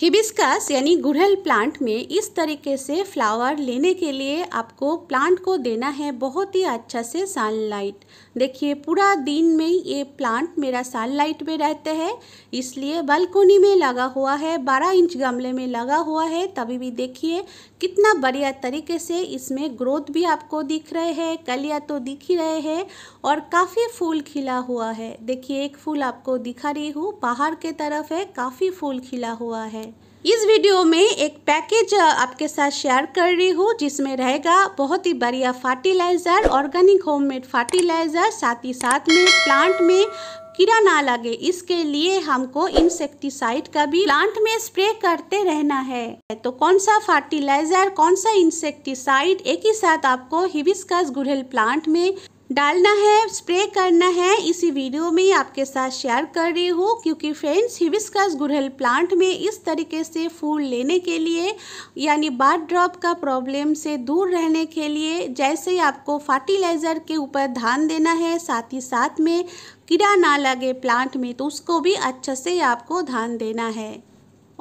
hibiscus यानी गुड़हल plant में इस तरीके से फ्लावर लेने के लिए आपको प्लांट को देना है बहुत ही अच्छा से सनलाइट देखिए पूरा दिन में ये प्लांट मेरा सनलाइट में रहते हैं इसलिए बालकोनी में लगा हुआ है 12 इंच गमले में लगा हुआ है तभी भी देखिए कितना बढ़िया तरीके से इसमें ग्रोथ भी आपको दिख रहे हैं कलिया तो दिख ही रहे हैं और काफ़ी फूल खिला हुआ है देखिए एक फूल आपको दिखा रही हूँ बाहर के तरफ है काफ़ी फूल खिला हुआ है इस वीडियो में एक पैकेज आपके साथ शेयर कर रही हूँ जिसमें रहेगा बहुत ही बढ़िया फर्टिलाइज़र ऑर्गेनिक होममेड फर्टिलाइज़र साथ ही साथ में प्लांट में कीड़ा ना लगे इसके लिए हमको इंसेक्टिसाइड का भी प्लांट में स्प्रे करते रहना है तो कौन सा फर्टिलाइजर कौन सा इंसेक्टिसाइड एक ही साथ आपको हिबिस्कस गुड़हल प्लांट में डालना है स्प्रे करना है इसी वीडियो में आपके साथ शेयर कर रही हूँ क्योंकि फ्रेंड्स हिविस्कस गुरहल प्लांट में इस तरीके से फूल लेने के लिए यानी बार ड्रॉप का प्रॉब्लम से दूर रहने के लिए जैसे आपको फर्टिलाइज़र के ऊपर ध्यान देना है साथ ही साथ में कीड़ा ना लगे प्लांट में तो उसको भी अच्छे से आपको ध्यान देना है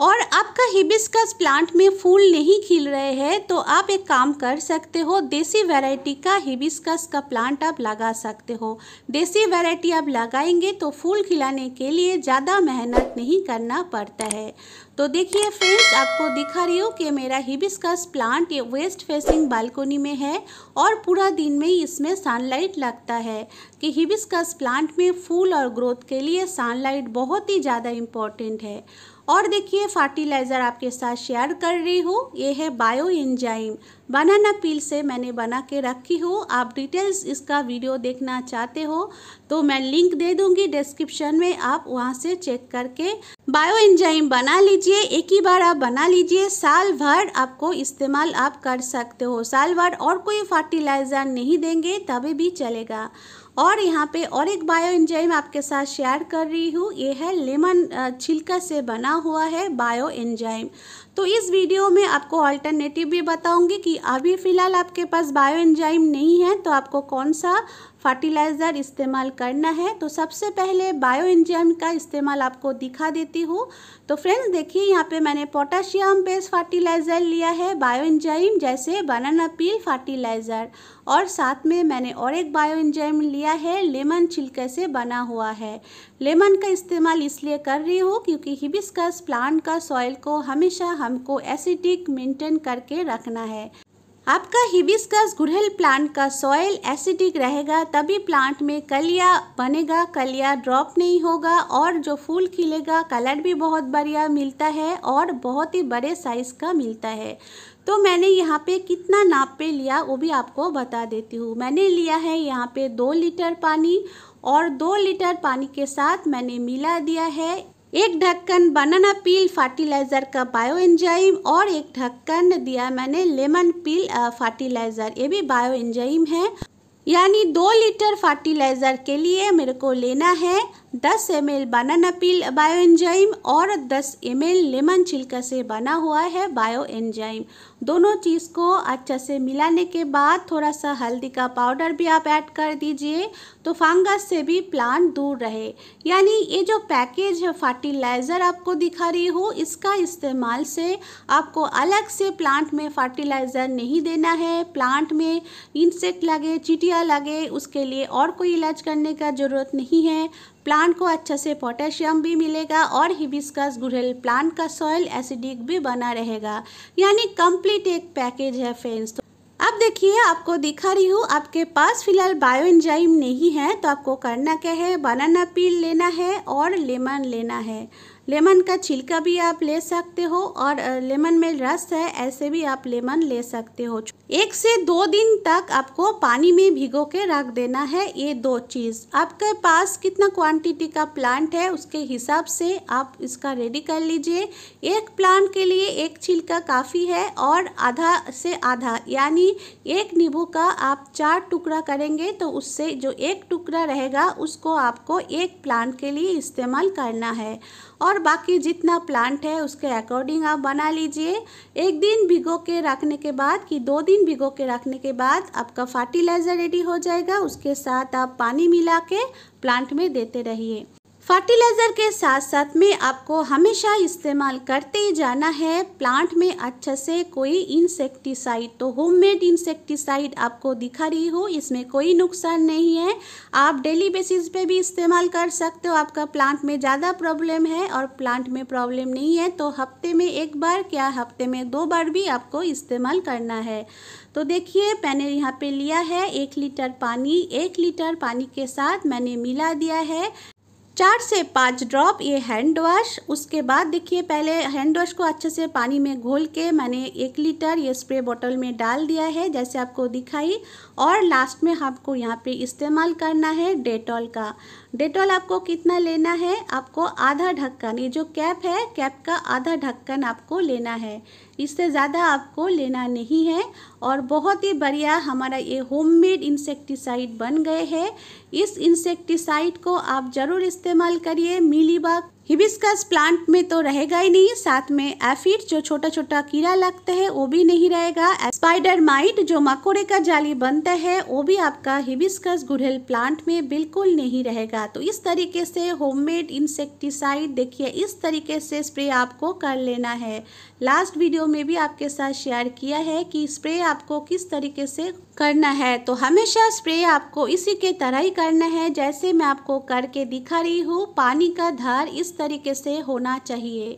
और आपका हिबिस्कस प्लांट में फूल नहीं खिल रहे हैं तो आप एक काम कर सकते हो देसी वैरायटी का हिबिस्कस का प्लांट आप लगा सकते हो देसी वैरायटी आप लगाएंगे तो फूल खिलाने के लिए ज़्यादा मेहनत नहीं करना पड़ता है तो देखिए फ्रेंड्स आपको दिखा रही हूँ कि मेरा हिबिस्कस प्लांट ये वेस्ट फेसिंग बालकोनी में है और पूरा दिन में इसमें सनलाइट लगता है कि हिबिस्कस प्लांट में फूल और ग्रोथ के लिए सनलाइट बहुत ही ज़्यादा इम्पॉर्टेंट है और देखिए फर्टिलाइज़र आपके साथ शेयर कर रही हूँ ये है बायो इंजाइम बनाना पील से मैंने बना के रखी हूँ आप डिटेल्स इसका वीडियो देखना चाहते हो तो मैं लिंक दे दूँगी डिस्क्रिप्शन में आप वहाँ से चेक करके बायो इंजाइम बना लीजिए एक ही बार आप बना लीजिए साल भर आपको इस्तेमाल आप कर सकते हो साल भर और कोई फर्टिलाइज़र नहीं देंगे तभी भी चलेगा और यहाँ पे और एक बायो एंजाइम आपके साथ शेयर कर रही हूँ ये है लेमन छिलका से बना हुआ है बायो एंजाइम तो इस वीडियो में आपको अल्टरनेटिव भी बताऊँगी कि अभी फ़िलहाल आपके पास बायो एंजाइम नहीं है तो आपको कौन सा फर्टिलाइज़र इस्तेमाल करना है तो सबसे पहले बायो इंजाम का इस्तेमाल आपको दिखा देती हूँ तो फ्रेंड्स देखिए यहाँ पे मैंने पोटाशियम बेस्ड फर्टिलाइज़र लिया है बायो इंजाइम जैसे बनाना पील फर्टिलाइज़र और साथ में मैंने और एक बायो इंजाइम लिया है लेमन छिलके से बना हुआ है लेमन का इस्तेमाल इसलिए कर रही हूँ क्योंकि हिबिस्कस प्लांट का सॉइल को हमेशा हमको एसिडिक मेंटेन करके रखना है आपका हिबिस्कस गुरहल प्लांट का सॉयल एसिडिक रहेगा तभी प्लांट में कलिया बनेगा कलिया ड्रॉप नहीं होगा और जो फूल खिलेगा कलर भी बहुत बढ़िया मिलता है और बहुत ही बड़े साइज़ का मिलता है तो मैंने यहाँ पे कितना नाप पे लिया वो भी आपको बता देती हूँ मैंने लिया है यहाँ पे दो लीटर पानी और दो लीटर पानी के साथ मैंने मिला दिया है एक ढक्कन बनाना पील फर्टिलाइज़र का बायो एंजाइम और एक ढक्कन दिया मैंने लेमन पील फर्टिलाइज़र ये भी बायो एंजाइम है यानी दो लीटर फर्टिलाइज़र के लिए मेरे को लेना है दस M L banana peel bio enzyme और दस एम एल लेमन छिलका से बना हुआ है बायो एंजाइम दोनों चीज़ को अच्छे से मिलाने के बाद थोड़ा सा हल्दी का पाउडर भी आप ऐड कर दीजिए तो फंगस से भी प्लांट दूर रहे यानी ये जो पैकेज फर्टिलाइज़र आपको दिखा रही हूँ इसका इस्तेमाल से आपको अलग से प्लांट में फर्टिलाइज़र नहीं देना है प्लांट में इंसेक्ट लगे चिटिया लगे उसके लिए और कोई इलाज करने का ज़रूरत नहीं है प्लांट को अच्छे से पोटेशियम भी मिलेगा और हिबिस्कस गुरेल प्लांट का सॉइल एसिडिक भी बना रहेगा यानी कंप्लीट एक पैकेज है फ्रेंड्स तो अब देखिए आपको दिखा रही हूँ आपके पास फिलहाल बायो एंजाइम नहीं है तो आपको करना क्या है बनाना पील लेना है और लेमन लेना है लेमन का छिलका भी आप ले सकते हो और लेमन में रस है ऐसे भी आप लेमन ले सकते हो एक से दो दिन तक आपको पानी में भिगो के रख देना है ये दो चीज़ आपके पास कितना क्वांटिटी का प्लांट है उसके हिसाब से आप इसका रेडी कर लीजिए एक प्लांट के लिए एक छिलका काफ़ी है और आधा से आधा यानी एक नींबू का आप चार टुकड़ा करेंगे तो उससे जो एक टुकड़ा रहेगा उसको आपको एक प्लांट के लिए इस्तेमाल करना है और और बाकी जितना प्लांट है उसके अकॉर्डिंग आप बना लीजिए एक दिन भिगो के रखने के बाद कि दो दिन भिगो के रखने के बाद आपका फर्टिलाइज़र रेडी हो जाएगा उसके साथ आप पानी मिला के प्लांट में देते रहिए फर्टिलाइज़र के साथ साथ में आपको हमेशा इस्तेमाल करते ही जाना है प्लांट में अच्छे से कोई इंसेक्टिसाइड तो होममेड इंसेक्टिसाइड आपको दिखा रही हो इसमें कोई नुकसान नहीं है आप डेली बेसिस पे भी इस्तेमाल कर सकते हो आपका प्लांट में ज़्यादा प्रॉब्लम है और प्लांट में प्रॉब्लम नहीं है तो हफ्ते में एक बार क्या हफ्ते में दो बार भी आपको इस्तेमाल करना है तो देखिए मैंने यहाँ पे लिया है एक लीटर पानी एक लीटर पानी के साथ मैंने मिला दिया है चार से पाँच ड्रॉप ये हैंड वॉश उसके बाद देखिए पहले हैंड वॉश को अच्छे से पानी में घोल के मैंने एक लीटर ये स्प्रे बोतल में डाल दिया है जैसे आपको दिखाई और लास्ट में आपको यहाँ पे इस्तेमाल करना है डेटॉल का डेटॉल आपको कितना लेना है आपको आधा ढक्कन ये जो कैप है कैप का आधा ढक्कन आपको लेना है इससे ज़्यादा आपको लेना नहीं है और बहुत ही बढ़िया हमारा ये होममेड इंसेक्टिसाइड बन गए हैं इस इंसेक्टिसाइड को आप ज़रूर इस्तेमाल करिए मिलीबाग हिबिस्कस प्लांट में तो रहेगा ही नहीं साथ में एफिड जो छोटा छोटा कीड़ा लगता है वो भी नहीं रहेगा स्पाइडर माइट जो मकोड़े का जाली बनता है वो भी आपका हिबिस्कस गुड़हल प्लांट में बिल्कुल नहीं रहेगा तो इस तरीके से होममेड इंसेक्टिसाइड देखिए इस तरीके से स्प्रे आपको कर लेना है लास्ट वीडियो में भी आपके साथ शेयर किया है कि स्प्रे आपको किस तरीके से करना है तो हमेशा स्प्रे आपको इसी के तरह ही करना है जैसे मैं आपको करके दिखा रही हूँ पानी का धार इस तरीके से होना चाहिए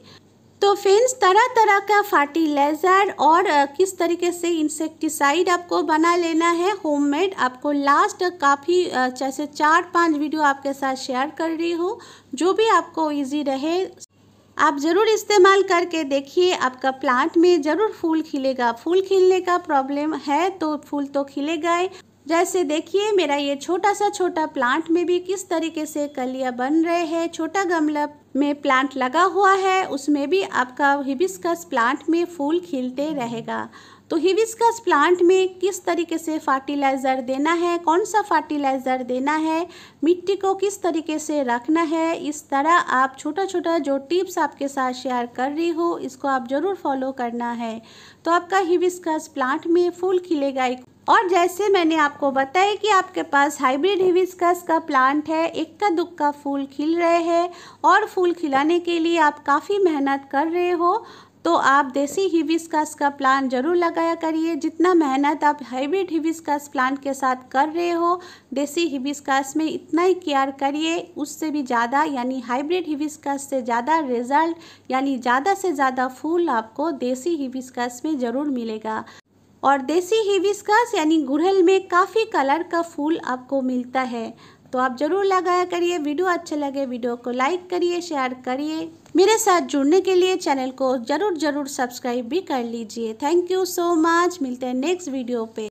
तो फ्रेंड्स तरह तरह का फर्टिलाइज़र और किस तरीके से इंसेक्टिसाइड आपको बना लेना है होममेड आपको लास्ट काफ़ी जैसे चार पांच वीडियो आपके साथ शेयर कर रही हूँ जो भी आपको इजी रहे आप ज़रूर इस्तेमाल करके देखिए आपका प्लांट में ज़रूर फूल खिलेगा फूल खिलने का प्रॉब्लम है तो फूल तो खिलेगा जैसे देखिए मेरा ये छोटा सा छोटा प्लांट में भी किस तरीके से कलियाँ बन रहे हैं छोटा गमला में प्लांट लगा हुआ है उसमें भी आपका हिबिस्कस प्लांट में फूल खिलते रहेगा तो हिबिस्कस प्लांट में किस तरीके से फर्टिलाइज़र देना है कौन सा फर्टिलाइज़र देना है मिट्टी को किस तरीके से रखना है इस तरह आप छोटा छोटा जो टिप्स आपके साथ शेयर कर रही हो इसको आप ज़रूर फॉलो करना है तो आपका हिबिस्कस प्लांट में फूल खिलेगा और जैसे मैंने आपको बताया कि आपके पास हाइब्रिड हिविस्कस का प्लांट है इक्का दुक्का फूल खिल रहे हैं और फूल खिलाने के लिए आप काफ़ी मेहनत कर रहे हो तो आप देसी हिविस्कस का प्लांट जरूर लगाया करिए जितना मेहनत आप हाइब्रिड हिविस्कस प्लांट के साथ कर रहे हो देसी हिविस्कस में इतना ही केयर करिए उससे भी ज़्यादा यानी हाइब्रिड हिविस्कस से ज़्यादा रिजल्ट यानी ज़्यादा से ज़्यादा फूल आपको देसी हिविस्कस में ज़रूर मिलेगा और देसी हिबिस्कस यानी गुड़हल में काफ़ी कलर का फूल आपको मिलता है तो आप ज़रूर लगाया करिए वीडियो अच्छा लगे वीडियो को लाइक करिए शेयर करिए मेरे साथ जुड़ने के लिए चैनल को ज़रूर ज़रूर सब्सक्राइब भी कर लीजिए थैंक यू सो मच मिलते हैं नेक्स्ट वीडियो पे